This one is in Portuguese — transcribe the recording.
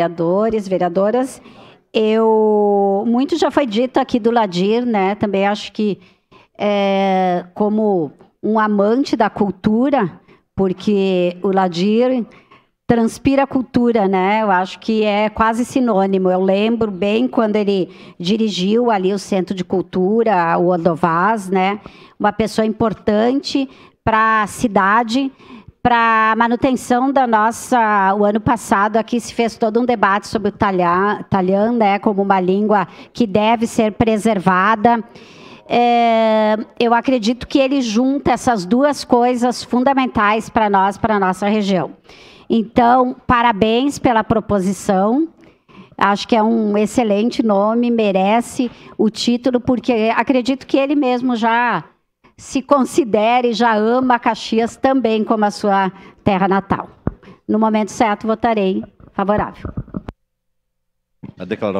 vereadores, vereadoras. Eu muito já foi dito aqui do Ladir, né? Também acho que é, como um amante da cultura, porque o Ladir transpira cultura, né? Eu acho que é quase sinônimo. Eu lembro bem quando ele dirigiu ali o Centro de Cultura, o Odovaz, né? Uma pessoa importante para a cidade para manutenção da nossa. O ano passado aqui se fez todo um debate sobre o talhã, né, como uma língua que deve ser preservada. É, eu acredito que ele junta essas duas coisas fundamentais para nós, para a nossa região. Então, parabéns pela proposição. Acho que é um excelente nome, merece o título, porque acredito que ele mesmo já se considere e já ama Caxias também como a sua terra natal. No momento certo, votarei favorável. A